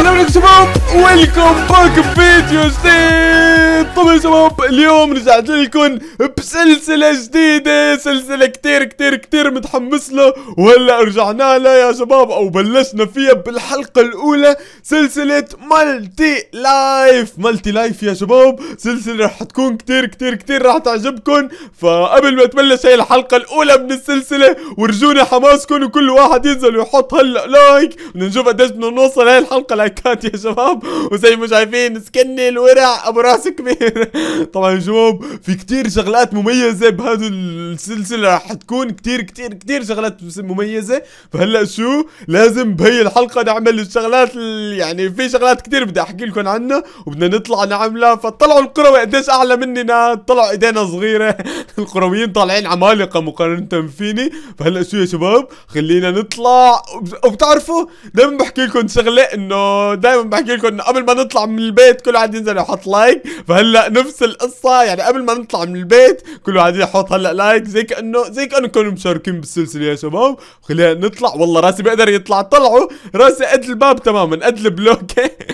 Assalamualaikum semua. ويلكم باك فيديو جديد طبعا شباب اليوم رجعت لكم بسلسلة جديدة سلسلة كتير كتير كتير متحمس له وهلا رجعنا لها يا شباب او بلشنا فيها بالحلقة الاولى سلسلة مالتي لايف مالتي لايف يا شباب سلسلة رح تكون كتير كتير كتير رح تعجبكم فقبل ما تبلش هي الحلقة الاولى من السلسلة ورجونا حماسكم وكل واحد ينزل ويحط هلا لايك بدنا نشوف قديش بدنا نوصل هاي الحلقة لايكات يا شباب وزي ما شايفين سكني الورع ابو راس كبير طبعا يا شباب في كتير شغلات مميزه بهذا السلسله تكون كتير كتير كتير شغلات مميزه فهلا شو لازم بهي الحلقه نعمل الشغلات يعني في شغلات كتير بدي احكي لكم عنها وبدنا نطلع نعملها فطلعوا القروي قديش اعلى مني طلعوا ايدينا صغيره القرويين طالعين عمالقه مقارنه فيني فهلا شو يا شباب خلينا نطلع وبتعرفوا دائما بحكي لكم شغله انه دائما بحكي لكم كنا قبل ما نطلع من البيت كل واحد ينزل يحط لايك فهلا نفس القصه يعني قبل ما نطلع من البيت كل واحد يحط هلا لايك زي كانه زي كانه كانوا مشاركين بالسلسله يا شباب خلينا نطلع والله راسي بقدر يطلع طلعوا راسي قد الباب تماما قد البلوك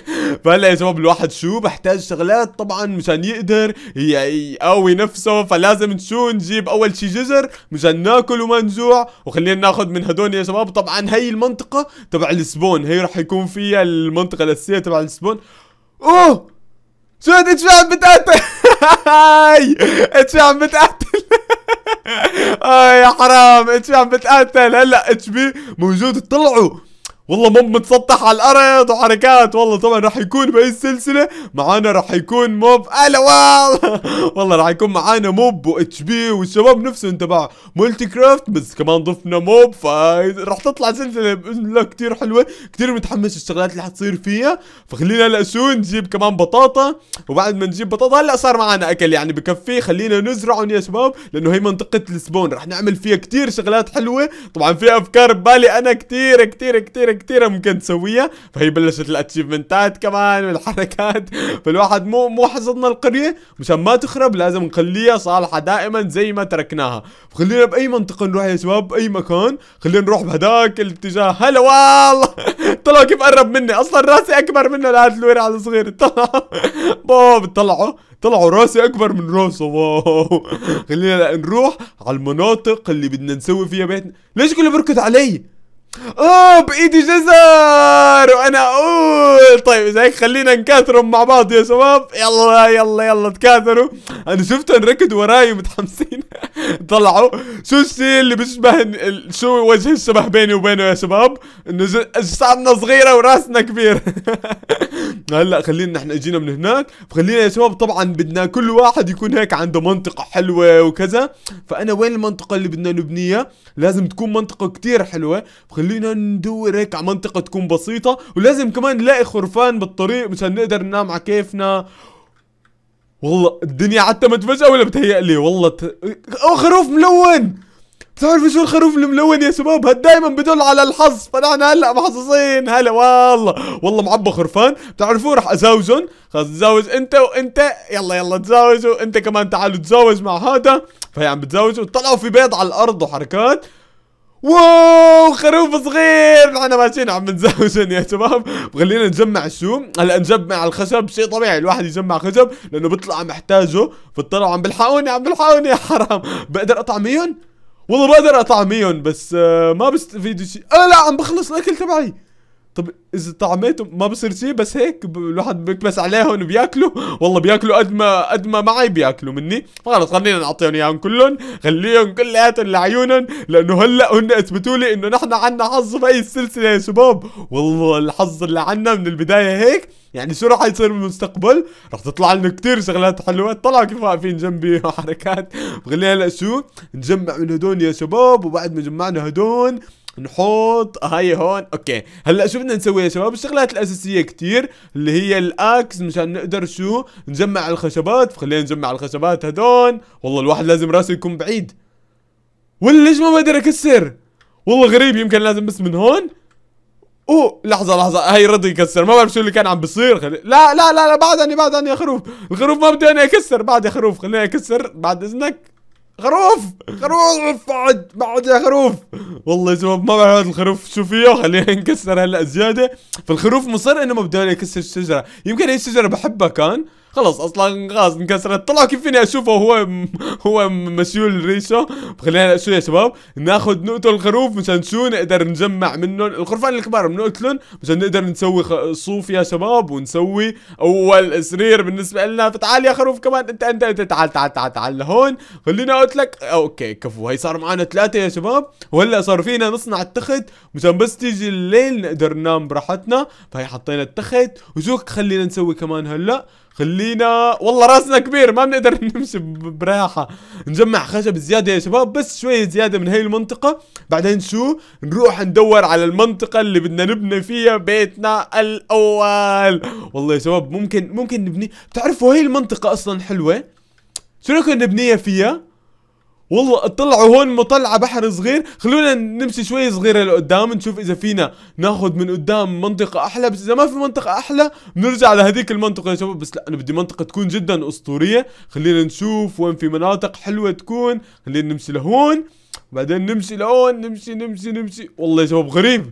فهلا يا شباب الواحد شو بحتاج شغلات طبعا مشان يقدر يقوي نفسه فلازم شو نجيب اول شي جزر مشان ناكل وما نجوع وخلينا ناخذ من هدول يا شباب طبعا هي المنطقه تبع السبون هي رح يكون فيها المنطقه الاساسيه تبع السبون اوه شفت اتش عم بتقتل هاي عم بتقتل اه يا حرام ايش عم بتقتل هلا اتش بي موجود طلعوا والله موب متسطح على الارض وحركات والله طبعا راح يكون بهي السلسله معانا راح يكون موب الا والله راح يكون معانا موب واتش بي والشباب نفسهم تبع مولتي كرافت بس كمان ضفنا موب فراح تطلع سلسله باذن الله كثير حلوه كثير متحمس الشغلات اللي حتصير فيها فخلينا هلا شو نجيب كمان بطاطا وبعد ما نجيب بطاطا هلا صار معانا اكل يعني بكفي خلينا نزرعهم يا شباب لانه هي منطقه السبون راح نعمل فيها كثير شغلات حلوه طبعا في افكار ببالي انا كثير كثير كثير كثيره ممكن تسويها فهي بلشت الاتشيفمنتات كمان والحركات فالواحد مو مو حصدنا القريه مشان ما تخرب لازم نخليها صالحه دائما زي ما تركناها خلينا باي منطقه نروح يا شباب باي مكان خلينا نروح بهداك الاتجاه هلا والله طلعوا كيف قرب مني اصلا راسي اكبر منه لهذا الورع على الصغير طلع بوب طلعوا طلعوا راسي اكبر من راسه واو خلينا نروح على المناطق اللي بدنا نسوي فيها بيتنا ليش كله بركض علي اوه بايدي جزر وانا اقول طيب اذا هيك خلينا نكاثرهم مع بعض يا شباب يلا يلا يلا تكاثروا انا شفتهم ركضوا وراي متحمسين طلعوا شو الشيء اللي بيشبه شو وجه الشبه بيني وبينه يا شباب انه اجسامنا صغيره وراسنا كبير هلا خلينا نحن اجينا من هناك فخلينا يا شباب طبعا بدنا كل واحد يكون هيك عنده منطقه حلوه وكذا فانا وين المنطقه اللي بدنا نبنيها لازم تكون منطقه كتير حلوه فخلينا ندور هيك على منطقه تكون بسيطه ولازم كمان نلاقي خرفان بالطريق مشان نقدر ننام على كيفنا والله الدنيا حتى متفجأة ولا بتهيألي والله ت... أو خروف ملون بتعرف شو الخروف الملون يا شباب هاد دايما بدل على الحظ فنحن هلا محظوظين هلا والله والله معبى خرفان بتعرفوا رح ازاوجن خلص تزاوز انت وانت يلا يلا تزاوجوا انت كمان تعالوا تزاوج مع هذا فهي عم بتزاوج طلعوا في بيض على الارض وحركات واو خروف صغير معنا ماشيين عم نزوجن يا شباب وخلينا نجمع شو هلا نجمع الخشب شيء طبيعي الواحد يجمع خشب لانه بيطلع محتاجه فاضطروا عم بلحقوني عم بلحقوني يا حرام بقدر اطعميهم والله بقدر اطعميهم بس آه، ما بستفيدوا شيء اه لا عم بخلص الاكل تبعي طب اذا طعميته ما بصير شيء بس هيك الواحد بيكبس عليهم وبياكلوا والله بياكلوا قد ما قد ما معي بياكلوا مني خلص خلينا نعطيهم اياهم كلهم خليهم كلياتهم لعيونهم لانه هلا هن اثبتوا لي انه نحن عنا حظ بهي السلسله يا شباب والله الحظ اللي عنا من البدايه هيك يعني شو راح يصير بالمستقبل؟ راح تطلع لنا كثير شغلات حلوه، طلعوا كيف واقفين جنبي حركات خلينا هلا شو نجمع من هدول يا شباب وبعد ما جمعنا هدول نحط هاي هون اوكي هلا شو بدنا نسوي يا شباب الشغلات الاساسيه كثير اللي هي الاكس مشان نقدر شو نجمع الخشبات خلينا نجمع الخشبات هدول والله الواحد لازم راسه يكون بعيد ولا ليش ما بقدر اكسر والله غريب يمكن لازم بس من هون اوه لحظه لحظه هاي رضي يكسر ما بعرف شو اللي كان عم بيصير خلي... لا لا لا لا بعدني بعدني يا خروف الخروف ما بدي انا اكسر بعد يا خروف خليني اكسر بعد اذنك خروف خروف بعد بعد يا خروف والله يا شباب ما بعرف الخروف شو فيه خلينا نكسر هلا زياده فالخروف مصر انه ما بده يكسر الشجره يمكن هي الشجره بحبها كان خلاص اصلا خلاص انكسرت طلعوا كيف فيني اشوفه هو هو مسيول ريشه خلينا شو يا شباب ناخذ نقتل الخروف مشان شو نقدر نجمع منهم الخرفان الكبار بنقتلهم مشان نقدر نسوي صوف يا شباب ونسوي اول سرير بالنسبه لنا فتعال يا خروف كمان انت انت انت تعال تعال تعال تعال لهون خليني قلت لك اوكي كفو هي صار معنا ثلاثه يا شباب وهلا صار فينا نصنع التخت مشان بس تيجي الليل نقدر ننام براحتنا فهي حطينا التخت وشو خلينا نسوي كمان هلا خلينا والله راسنا كبير ما بنقدر نمشي براحة نجمع خشب زيادة يا شباب بس شوية زيادة من هاي المنطقة بعدين شو نروح ندور على المنطقة اللي بدنا نبني فيها بيتنا الأول والله يا شباب ممكن ممكن نبني بتعرفوا هاي المنطقة أصلا حلوة شو رايكم نبنيها فيها والله اطلعوا هون مطلعه بحر صغير خلونا نمشي شوي صغيره لقدام نشوف اذا فينا ناخد من قدام منطقه احلى بس اذا ما في منطقه احلى بنرجع لهذيك المنطقه يا شباب بس لا انا بدي منطقه تكون جدا اسطوريه خلينا نشوف وين في مناطق حلوه تكون خلينا نمشي لهون بعدين نمشي لهون نمشي نمشي نمشي والله يا شباب غريب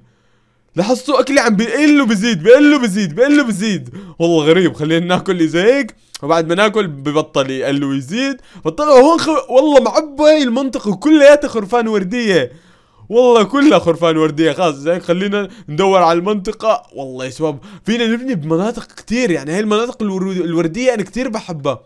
لاحظتوا اكلي عم بيقل وبزيد بيقل وبزيد بيقل وبزيد والله غريب خلينا ناكل زي هيك وبعد ما ناكل ببطل يقل ويزيد بطل هون خ... والله معبى هي المنطقه كلياتها خرفان ورديه والله كلها خرفان ورديه خلاص زي خلينا ندور على المنطقه والله يا شباب فينا نبني بمناطق كثير يعني هاي المناطق الورديه انا كثير بحبها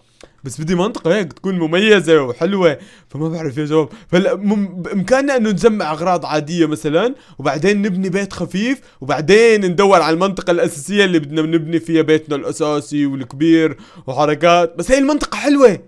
بس بدي منطقه هيك تكون مميزه وحلوه فما بعرف يا جواب فلا بامكاننا انه نجمع اغراض عاديه مثلا وبعدين نبني بيت خفيف وبعدين ندور على المنطقه الاساسيه اللي بدنا نبني فيها بيتنا الاساسي والكبير وحركات بس هي المنطقه حلوه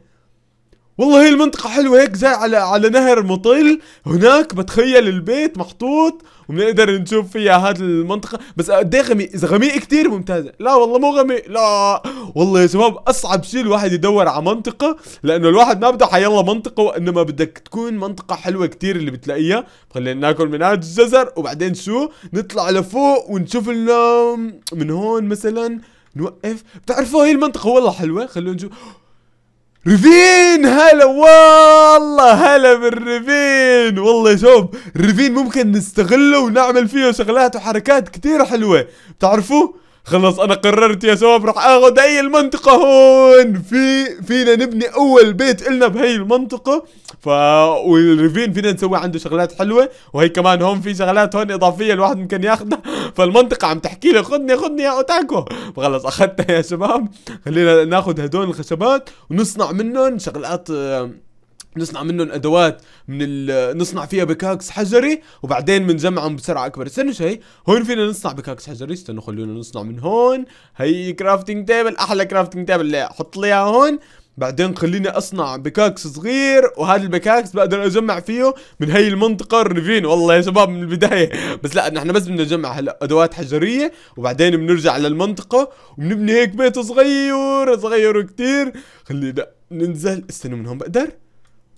والله هي المنطقة حلوة هيك زي على على نهر مطل هناك بتخيل البيت محطوط وبنقدر نشوف فيها هذه المنطقة بس قد ايه غميق إذا غميق كثير ممتازة لا والله مو غميق لا والله يا شباب أصعب شيء الواحد يدور على منطقة لأنه الواحد ما بده حيلا منطقة وإنما بدك تكون منطقة حلوة كثير اللي بتلاقيها خلينا ناكل من هذا الجزر وبعدين شو نطلع لفوق ونشوف من هون مثلا نوقف بتعرفوا هي المنطقة والله حلوة خلونا نشوف ريفين هلا والله هلا بالريفين والله يا ريفين ممكن نستغله ونعمل فيه شغلات وحركات كتير حلوة بتعرفوا خلص انا قررت يا شباب راح اخذ هي المنطقة هون في فينا نبني اول بيت النا بهي المنطقة ف والريفين فينا نسوي عنده شغلات حلوة وهي كمان هون في شغلات هون اضافية الواحد ممكن ياخذها فالمنطقة عم تحكي لي خذني خذني يا اوتاكو فخلص اخذتها يا شباب خلينا ناخذ هدول الخشبات ونصنع منهم شغلات آه، نصنع منهم ادوات من ال... نصنع فيها بكاكس حجري وبعدين بنجمعهم بسرعه اكبر استنوا شوي هون فينا نصنع بكاكس حجري استنوا خلونا نصنع من هون هي كرافتنج تيبل احلى كرافتنج تيبل لا حط لي هون بعدين خليني اصنع بكاكس صغير وهذا البكاكس بقدر اجمع فيه من هي المنطقه الريفين والله يا شباب من البدايه بس لا نحن بس بدنا نجمع هلا ادوات حجريه وبعدين بنرجع للمنطقه وبنبني هيك بيت صغير صغير كثير خلينا ننزل استنوا من هون بقدر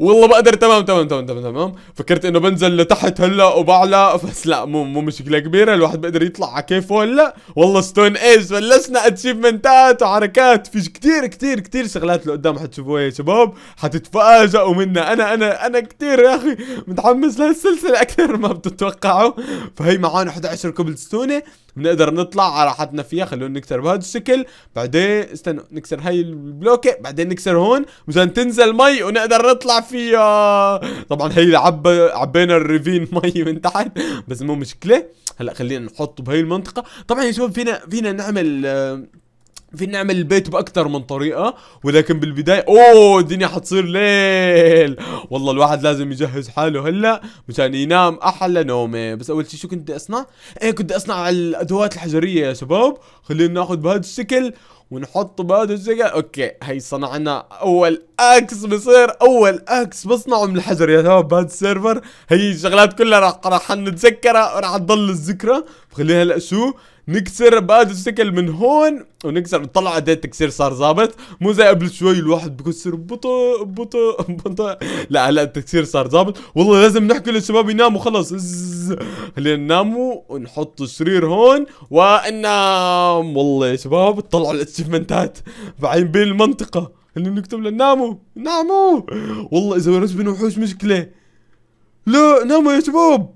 والله بقدر تمام تمام تمام تمام تمام فكرت انه بنزل لتحت هلا وبعلى بس لا مو مو مشكله كبيره الواحد بيقدر يطلع على كيفه هلا والله ستون ايج بلشنا اتشيفمنتات وحركات في كثير كثير كثير شغلات لقدام حتشوفوها يا شباب حتتفاجئوا منها انا انا انا كثير يا اخي متحمس لهالسلسله اكثر ما بتتوقعوا فهي معانا 11 كوبل ستونه بنقدر نطلع على راحتنا فيها خلونا نكسر بهذا الشكل بعدين استنوا نكسر هاي البلوكه بعدين نكسر هون مشان تنزل مي ونقدر نطلع فيها طبعا هي عب عبينا الريفين مي من تحت بس مو مشكله هلا خلينا نحط بهي المنطقه طبعا يا شباب فينا فينا نعمل آه، فينا نعمل البيت باكثر من طريقه ولكن بالبدايه اوه الدنيا حتصير ليل والله الواحد لازم يجهز حاله هلا مشان ينام احلى نومه بس اول شيء شو كنت بدي اصنع ايه كنت بدي اصنع الادوات الحجريه يا شباب خلينا ناخذ بهذا الشكل ونحط بهذا الشكل اوكي هي صنعنا اول اكس بصير اول اكس بصنعه من الحجر يا شباب بهذا السيرفر هي الشغلات كلها راح راح نتذكرها وراح تضل الذكرى خلينا هلا شو نكسر السكل من هون ونكسر نطلع قد ايه التكسير صار ظابط مو زي قبل شوي الواحد بكسر بطء بطء بطء لا هلا التكسير صار ظابط والله لازم نحكي للشباب يناموا خلص خلينا نناموا ونحط السرير هون وننام والله يا شباب طلعوا الاتشيفمنتات بعدين بين المنطقه خلينا نكتب ناموا ناموا والله اذا رسمنا وحوش مشكله لا ناموا يا شباب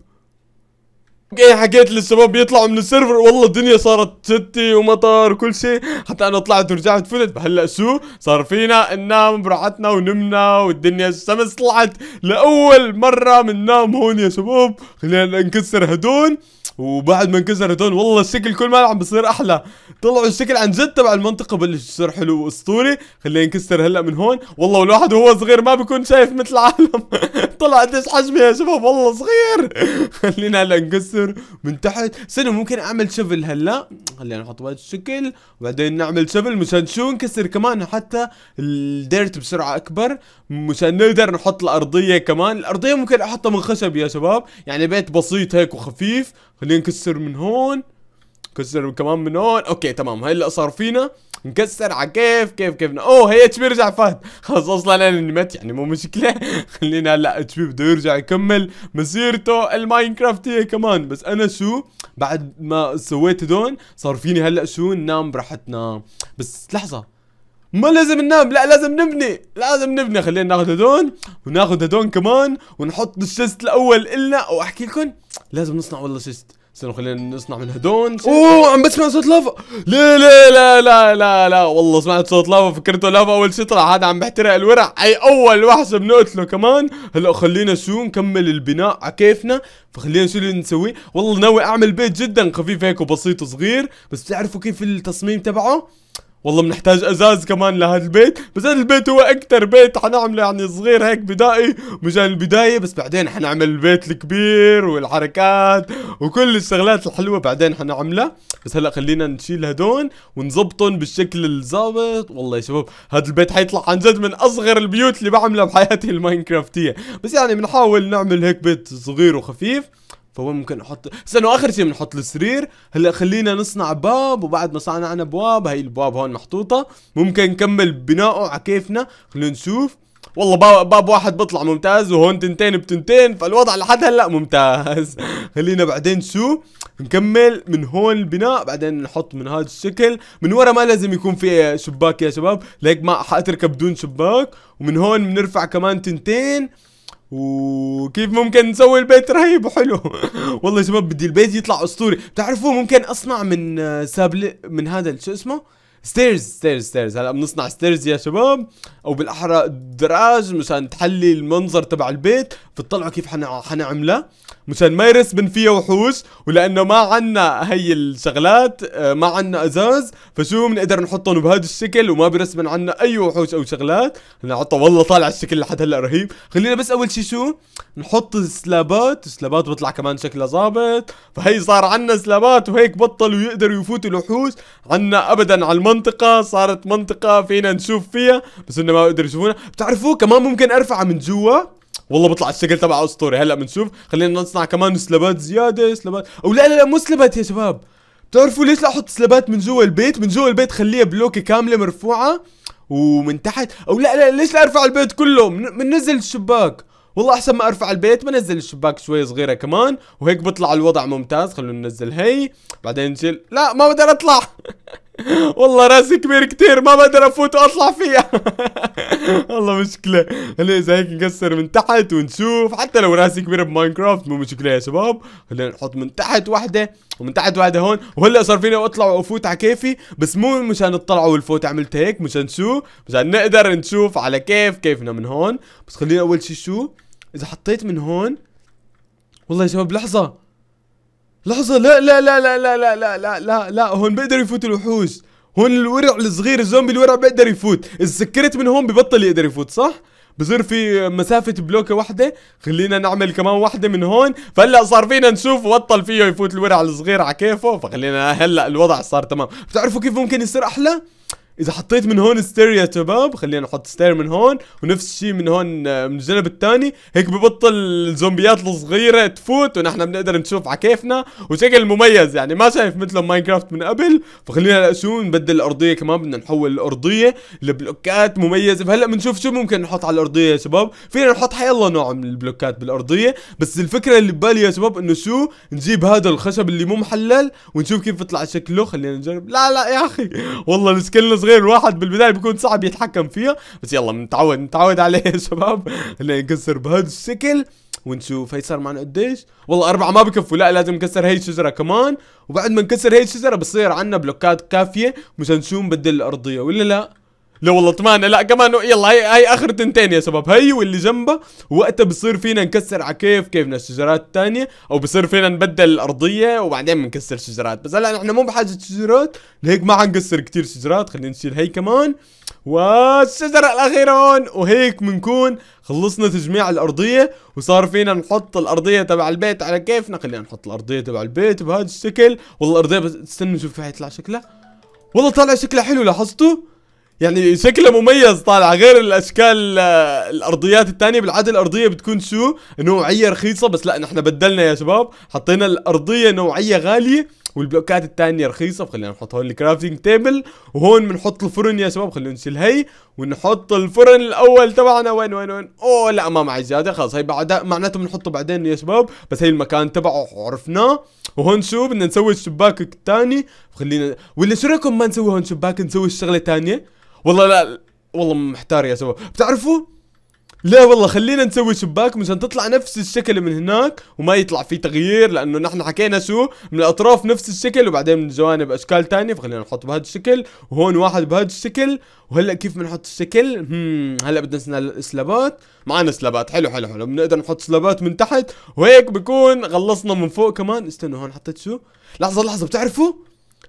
جاي حكيت للشباب يطلعوا من السيرفر والله الدنيا صارت ستي ومطر وكل شيء حتى انا طلعت ورجعت فلت هلا شو صار فينا ننام براحتنا ونمنا والدنيا الشمس طلعت لاول مره بننام هون يا شباب خلينا نكسر هدول وبعد ما انكسر هدول والله الشكل كل ما عم بصير احلى طلعوا الشكل عن جد تبع المنطقه بلش يصير حلو واسطوري خلينا نكسر هلا من هون والله والواحد وهو صغير ما بيكون شايف مثل العالم طلع قديش حجمه يا شباب والله صغير خلينا هلا نكسر من تحت سنة ممكن اعمل شفل هلا خلينا نحط بهذا الشكل وبعدين نعمل شفل مشان شو نكسر كمان حتى الديرت بسرعه اكبر مشان نقدر نحط الارضيه كمان الارضيه ممكن احطها من خشب يا شباب يعني بيت بسيط هيك وخفيف خلينا نكسر من هون كسر كمان من هون اوكي تمام هاي اللي صار فينا نكسر على كيف كيف كيف اوه هي اتش بي رجع فات خلص اصلا انا مات يعني مو مشكله خلينا هلا اتش بي بده يرجع يكمل مسيرته الماينكرافتيه كمان بس انا شو بعد ما سويت دون صار فيني هلا شو ننام براحتنا بس لحظه ما لازم ننام لا لازم نبني لازم نبني خلينا ناخذ هدول وناخذ هدول كمان ونحط الشست الاول النا واحكي لكم لازم نصنع والله شست استنوا خلينا نصنع من هدول اوه عم بسمع صوت لافا لا لا لا لا لا لا والله سمعت صوت لافا فكرته لافا اول شيء طلع هذا عم بيحترق الورع اي اول وحش بنقتله كمان هلا خلينا شو نكمل البناء على كيفنا فخلينا شو اللي نسوي والله ناوي اعمل بيت جدا خفيف هيك وبسيط وصغير بس بتعرفوا كيف التصميم تبعه والله بنحتاج ازاز كمان لهذا البيت بس هذا البيت هو اكثر بيت حنعمله يعني صغير هيك بدائي مجال البدايه يعني بس بعدين حنعمل البيت الكبير والحركات وكل الشغلات الحلوه بعدين حنعملها بس هلا خلينا نشيل هدول ونظبطهم بالشكل الظابط والله يا شباب هذا البيت حيطلع عن جد من اصغر البيوت اللي بعملها بحياتي الماينكرافتيه بس يعني بنحاول نعمل هيك بيت صغير وخفيف فوين ممكن احط استنوا اخر شيء بنحط السرير هلا خلينا نصنع باب وبعد ما صنعنا ابواب هي الابواب هون محطوطه ممكن نكمل بنائه على كيفنا خلينا نشوف والله باب, باب واحد بطلع ممتاز وهون تنتين بتنتين فالوضع لحد هلا ممتاز خلينا بعدين شو نكمل من هون البناء بعدين نحط من هذا الشكل من ورا ما لازم يكون في شباك يا شباب ليك ما حاتركب بدون شباك ومن هون بنرفع كمان تنتين وكيف ممكن نسوي البيت رهيب وحلو والله يا شباب بدي البيت يطلع اسطوري بتعرفوا ممكن اصنع من آه، سابل من هذا شو اسمه ستيرز ستيرز ستيرز هلا بنصنع ستيرز يا شباب او بالاحرى دراج مشان تحلي المنظر تبع البيت بتطلعوا كيف حنا حنعملها مشان ما يرسبن فيها وحوش ولانه ما عنا هي الشغلات آه، ما عنا ازاز فشو بنقدر نحطهم بهذا الشكل وما بيرسبن عنا اي وحوش او شغلات نحطها والله طالع الشكل لحد هلا رهيب خلينا بس اول شيء شو نحط السلابات السلابات بطلع كمان شكلها ظابط فهي صار عنا سلابات وهيك بطلوا يقدروا يفوتوا الوحوش عنا ابدا على المنطقه صارت منطقه فينا نشوف فيها بس انه ما بيقدروا يشوفونا بتعرفوا كمان ممكن ارفعها من جوا والله بطلع الشكل تبعه اسطوري هلا بنشوف خلينا نصنع كمان سلبات زياده سلبات او لا لا لا مو سلبات يا شباب بتعرفوا ليش لا احط سلبات من جوا البيت من جوا البيت خليها بلوكه كامله مرفوعه ومن تحت او لا لا ليش لا ارفع البيت كله بننزل الشباك والله احسن ما ارفع البيت بنزل الشباك شوي صغيره كمان وهيك بطلع الوضع ممتاز خلونا ننزل هي بعدين نشيل لا ما بقدر اطلع والله راسي كبير كتير ما بقدر افوت واطلع فيها والله مشكلة هلا اذا هيك نكسر من تحت ونشوف حتى لو راسي كبير بماينكرافت مو مشكلة يا شباب خلينا نحط من تحت وحدة ومن تحت وحدة هون وهلا صار فيني اطلع وافوت على كيفي بس مو مشان اطلع والفوت عملت هيك مشان شو مشان نقدر نشوف على كيف كيفنا من هون بس خلينا اول شي شو اذا حطيت من هون والله يا شباب لحظة لحظة لا لا لا لا لا لا لا لا لا لا هون بيقدر يفوت الوحوش هون الورع الصغير الزومبي الورع بيقدر يفوت اذا سكرت من هون ببطل يقدر يفوت صح بصير في مسافة بلوكة واحدة خلينا نعمل كمان واحدة من هون فهلا صار فينا نشوف بطل فيه يفوت الورع الصغير على كيفه فخلينا هلا الوضع صار تمام بتعرفوا كيف ممكن يصير احلى اذا حطيت من هون يا شباب خلينا نحط ستير من هون ونفس الشيء من هون آه، من الجنب الثاني هيك ببطل الزومبيات الصغيره تفوت ونحن بنقدر نشوف على كيفنا وشكل مميز يعني ما شايف مثله ماينكرافت من قبل فخلينا شو نبدل الارضيه كمان بدنا نحول الارضيه لبلوكات مميزه فهلا بنشوف شو ممكن نحط على الارضيه يا شباب فينا نحط حي الله نوع من البلوكات بالارضيه بس الفكره اللي ببالي يا شباب انه شو نجيب هذا الخشب اللي مو محلل ونشوف كيف بيطلع شكله خلينا نجرب لا لا يا اخي والله الاسكيل صغير الواحد بالبدايه بيكون صعب يتحكم فيها بس يلا بنتعود نتعود عليه يا شباب نكسر بهذا الشكل ونشوف هي صار معنا قديش والله أربعة ما بكفوا لا لازم نكسر هي الشجرة كمان وبعد ما نكسر هي الشجرة بصير عندنا بلوكات كافية مشان شو نبدل الأرضية ولا لا لا والله طمان لا كمان يلا هي هي اخر تنتين يا شباب هي واللي جنبها وقتها بصير فينا نكسر على كيف كيفنا الشجرات الثانية او بصير فينا نبدل الارضية وبعدين بنكسر شجرات بس هلا نحن مو بحاجة شجرات لهيك ما حنكسر كثير شجرات خلينا نشيل هي كمان والشجرة الأخيرة هون وهيك بنكون خلصنا تجميع الأرضية وصار فينا نحط الأرضية تبع البيت على كيفنا خلينا نحط الأرضية تبع البيت بهذا الشكل والله الأرضية بس استنوا نشوف كيف حيطلع شكلها والله طالع شكلها حلو لاحظتوا يعني شكله مميز طالع غير الاشكال آه، الارضيات الثانيه بالعاده الارضيه بتكون شو نوعيه رخيصه بس لا نحن بدلنا يا شباب حطينا الارضيه نوعيه غاليه والبلوكات الثانيه رخيصه فخلينا نحط هون الكرافتنج تيبل وهون بنحط الفرن يا شباب خلينا نشيل هي ونحط الفرن الاول تبعنا وين وين وين اوه لا ما معي زياده خلص هي بعد معناته بنحطه بعدين يا شباب بس هي المكان تبعه عرفناه وهون شو بدنا نسوي الشباك الثاني خلينا ولا شو رايكم ما نسوي هون شباك نسوي الشغله الثانيه والله لا والله محتار يا سوا بتعرفوا لا والله خلينا نسوي شباك مشان تطلع نفس الشكل من هناك وما يطلع في تغيير لانه نحن حكينا شو من الاطراف نفس الشكل وبعدين من الجوانب اشكال تانية فخلينا نحط بهذا الشكل وهون واحد بهذا الشكل وهلا كيف بنحط الشكل؟ هم هلا بدنا سلابات معنا سلابات حلو حلو حلو بنقدر نحط سلابات من تحت وهيك بكون خلصنا من فوق كمان استنوا هون حطيت شو؟ لحظة لحظة بتعرفوا؟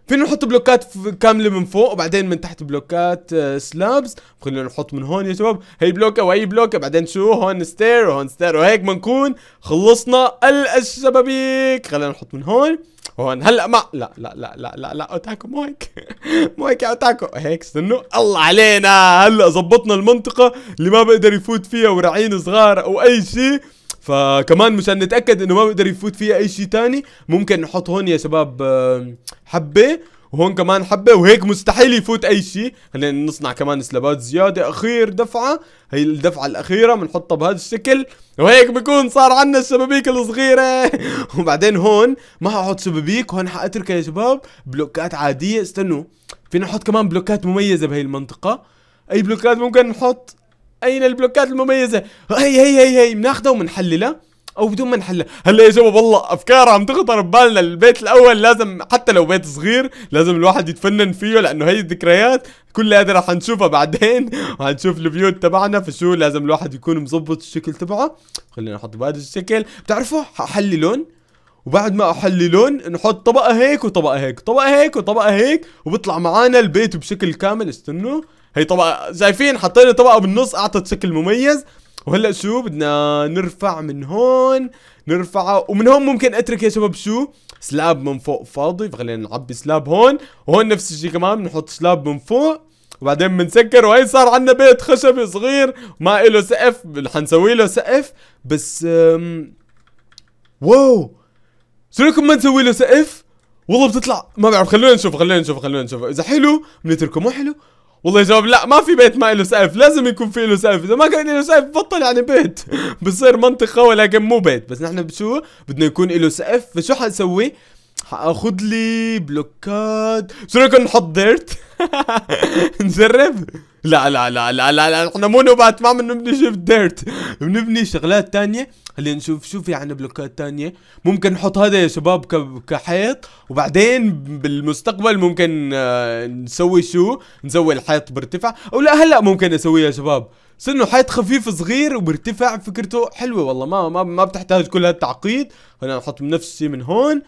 فينا نحط بلوكات كامله من فوق وبعدين من تحت بلوكات سلابز آه، خلينا نحط من هون يا شباب هي بلوكه وهي بلوكه بعدين شو هون ستير وهون ستير وهيك بنكون خلصنا الشبابيك خلينا نحط من هون هون هلا ما لا لا لا لا لا لا اوتاكو مو هيك مو هيك يا اوتاكو هيك استنوا الله علينا هلا زبطنا المنطقه اللي ما بقدر يفوت فيها ورعين صغار او اي شيء فكمان مشان نتاكد انه ما بيقدر يفوت فيها اي شيء ثاني ممكن نحط هون يا شباب حبه وهون كمان حبه وهيك مستحيل يفوت اي شيء خلينا نصنع كمان سلابات زياده اخير دفعه هي الدفعه الاخيره بنحطها بهذا الشكل وهيك بكون صار عندنا الشبابيك الصغيره وبعدين هون ما ححط شبابيك هون حاتركها يا شباب بلوكات عاديه استنوا فينا نحط كمان بلوكات مميزه بهي المنطقه اي بلوكات ممكن نحط اين البلوكات المميزه هي هي هي هي بناخذها وبنحللها او بدون ما نحلها هلا يا شباب والله افكار عم تخطر ببالنا البيت الاول لازم حتى لو بيت صغير لازم الواحد يتفنن فيه لانه هي الذكريات كلها هذا رح نشوفها بعدين وحنشوف البيوت تبعنا فشو لازم الواحد يكون مظبط الشكل تبعه خلينا نحط بهذا الشكل بتعرفوا ححلي لون وبعد ما احللون نحط طبقه هيك وطبقه هيك طبقه هيك وطبقه هيك وبيطلع معانا البيت بشكل كامل استنوا هي طبقه شايفين حطينا طبقه بالنص اعطت شكل مميز وهلا شو بدنا نرفع من هون نرفعه ومن هون ممكن اترك يا شباب شو سلاب من فوق فاضي فخلينا نعبي سلاب هون وهون نفس الشيء كمان بنحط سلاب من فوق وبعدين بنسكر وهي صار عندنا بيت خشبي صغير ما له سقف حنسوي له سقف بس واو رايكم ما نسوي له سقف والله بتطلع ما بعرف خلونا نشوف خلونا نشوف خلونا نشوف اذا حلو بنتركه مو حلو والله جواب لا ما في بيت ما له سقف لازم يكون في له سقف اذا ما كان له سقف بطل يعني بيت بصير منطقه ولكن مو بيت بس نحن بشو بدنا يكون له سقف فشو حنسوي حاخذ لي بلوكات شو رايكم نحط ديرت نجرب لا لا لا لا لا, لا. احنا مو نوبات ما بنبني شيف ديرت بنبني شغلات تانية خلينا نشوف شو في عندنا بلوكات تانية ممكن نحط هذا يا شباب كحيط وبعدين بالمستقبل ممكن آه، نسوي شو نسوي الحيط بارتفاع او لا هلا ممكن اسويه يا شباب صرنا حيط خفيف صغير وبارتفاع فكرته حلوه والله ما ما ما بتحتاج كل هالتعقيد خلينا نحط نفس الشيء من هون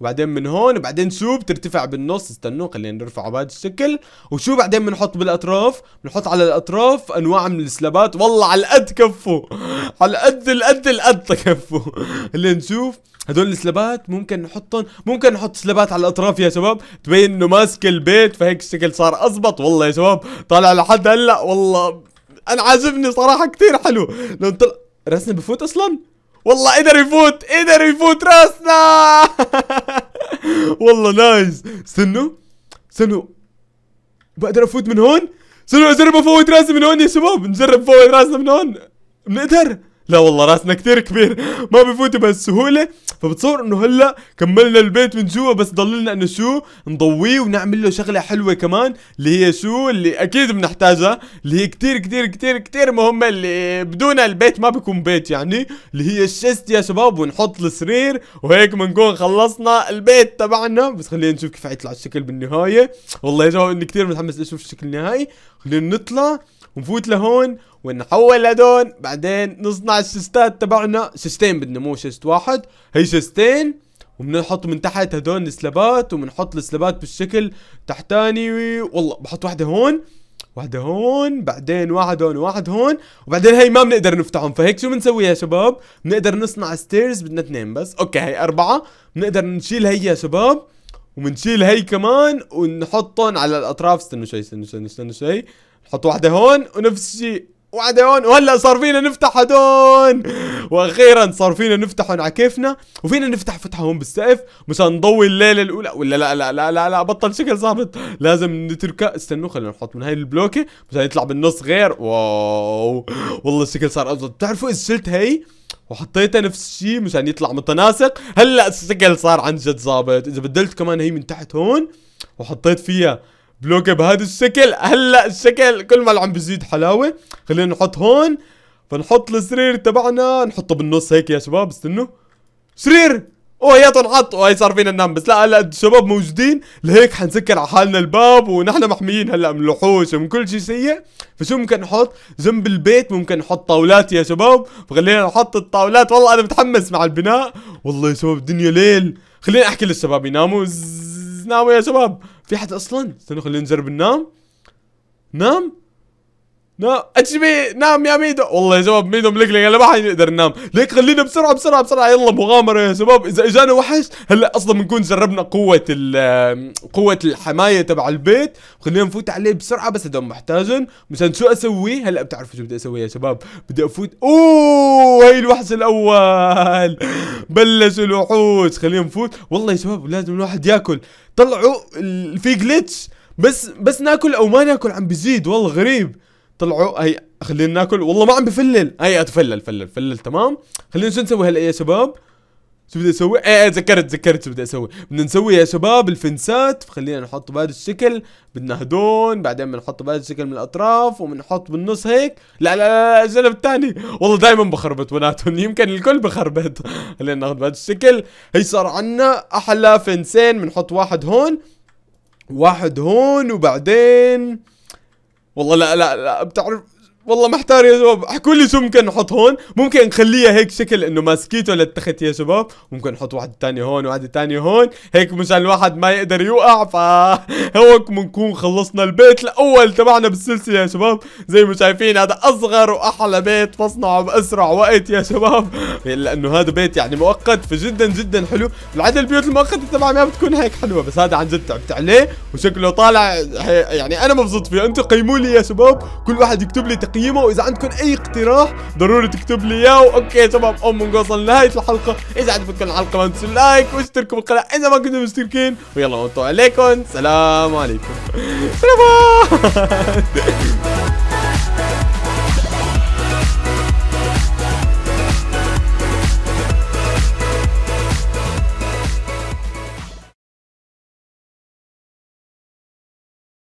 وبعدين من هون وبعدين شو بترتفع بالنص استنوا خلينا نرفعه بهذا الشكل وشو بعدين بنحط بالاطراف بنحط على الاطراف انواع من السلابات والله على القد كفو على قد القد القد كفو اللي نشوف هدول السلابات ممكن نحطهم ممكن نحط سلابات على الاطراف يا شباب تبين انه ماسك البيت فهيك الشكل صار ازبط والله يا شباب طالع لحد هلا والله انا عاجبني صراحه كثير حلو لو طلع رسمي بفوت اصلا والله قدر يفوت قدر يفوت راسنا والله نايس استنوا استنوا بقدر افوت من هون استنوا اجرب افوت راسي من هون يا شباب نجرب فوت راسنا من هون بنقدر لا والله راسنا كثير كبير ما بفوتوا بهالسهولة فبتصور انه هلا كملنا البيت من جوا بس ضللنا انه شو نضويه ونعمل له شغلة حلوة كمان اللي هي شو اللي اكيد بنحتاجها اللي هي كثير كثير كثير كثير مهمة اللي بدونها البيت ما بيكون بيت يعني اللي هي الشست يا شباب ونحط السرير وهيك بنكون خلصنا البيت تبعنا بس خلينا نشوف كيف حيطلع الشكل بالنهاية والله يا شباب اني كثير متحمس اشوف الشكل النهائي خلينا نطلع ونفوت لهون ونحول لهدول بعدين نصنع السيستات تبعنا سيستين بدنا مو سيست واحد هي سيستين وبنحط من تحت هدول السلابات وبنحط السلابات بالشكل تحتاني والله بحط واحده هون واحدة هون بعدين واحد هون واحد هون وبعدين هي ما بنقدر نفتحهم فهيك شو بنسوي يا شباب بنقدر نصنع ستيرز بدنا اثنين بس اوكي هي اربعة بنقدر نشيل هي يا شباب وبنشيل هي كمان ونحطهم على الاطراف استنوا شوي استنوا شوي استنوا شوي حط واحدة هون ونفس الشيء واحدة هون وهلا صار فينا نفتح هدول واخيرا صار فينا نفتحهم على كيفنا وفينا نفتح فتحة هون بالسقف مشان نضوي الليلة الاولى ولا لا لا لا لا, لا بطل شكل صارت لازم نتركها استنوا خلينا نحط من هاي البلوكة مشان يطلع بالنص غير واو والله الشكل صار افضل بتعرفوا ايش شلت هي وحطيتها نفس الشيء مشان يطلع متناسق هلا الشكل صار عن جد ظابط اذا بدلت كمان هي من تحت هون وحطيت فيها بلوكه بهذا الشكل هلا الشكل كل ما عم بيزيد حلاوه خلينا نحط هون فنحط السرير تبعنا نحطه بالنص هيك يا شباب استنوا سرير اوه يا تنحط وهي صار فينا ننام بس لا هلا الشباب موجودين لهيك حنسكر على حالنا الباب ونحن محميين هلا من الوحوش ومن كل شيء سيء فشو ممكن نحط جنب البيت ممكن نحط طاولات يا شباب فخلينا نحط الطاولات والله انا متحمس مع البناء والله يا شباب الدنيا ليل خليني احكي للشباب يناموا ناموا يا شباب في حد اصلا استنوا خلينا نجرب ننام نام نام بي نام يا ميدو والله يا شباب ميدو ملقلق انا ما حنقدر ننام ليك خلينا بسرعه بسرعه بسرعه يلا مغامره يا شباب اذا اجانا وحش هلا اصلا بنكون جربنا قوه ال قوه الحمايه تبع البيت خلينا نفوت عليه بسرعه بس هدول محتاجن مشان شو اسوي هلا بتعرفوا شو بدي اسوي يا شباب بدي افوت اوه هي الوحش الاول بلشوا الوحوش خلينا نفوت والله يا شباب لازم الواحد ياكل طلعوا في جلتش بس بس ناكل او ما ناكل عم بزيد والله غريب طلعوا هي خلينا ناكل والله ما عم بفلل هي اتفلل فلل فلل تمام خلينا شو نسوي هلا يا شباب شو بدي اسوي؟ ايه, إيه، تذكرت تذكرت شو بدي اسوي، بدنا نسوي يا شباب الفنسات خلينا نحط بهذا الشكل، بدنا هدون بعدين بنحط بهذا الشكل من الاطراف وبنحط بالنص هيك، لا لا لا الجنب الثاني، والله دائما بخربط بناتهم يمكن الكل بخربط، خلينا ناخذ بهذا الشكل، هي صار عنا احلى فنسين بنحط واحد هون واحد هون وبعدين والله لا لا لا بتعرف والله محتار يا شباب احكوا لي شو ممكن نحط هون ممكن نخليها هيك شكل انه ماسكيته للتخت يا شباب ممكن نحط واحد تاني هون وواحد تاني هون هيك مشان الواحد ما يقدر يوقع فهوك بنكون خلصنا البيت الاول تبعنا بالسلسله يا شباب زي ما شايفين هذا اصغر واحلى بيت بصنعه باسرع وقت يا شباب لانه هذا بيت يعني مؤقت فجدا جدا حلو بالعاده البيوت المؤقته تبعنا ما بتكون هيك حلوه بس هذا عن جد تعبت عليه وشكله طالع يعني انا مبسوط فيه انتم قيموا لي يا شباب كل واحد يكتب لي تقييمه واذا عندكم اي اقتراح ضروري تكتب لي اياه اوكي يا شباب ام نوصل لنهايه الحلقه اذا عجبتكم الحلقه ما تنسوا اللايك واشتركوا بالقناه اذا ما كنتم مشتركين ويلا نطلع عليكم سلام عليكم سلام